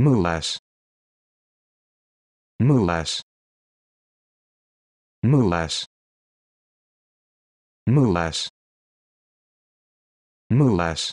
Moolas. Moolas. Moolas. Moolas. Moolas.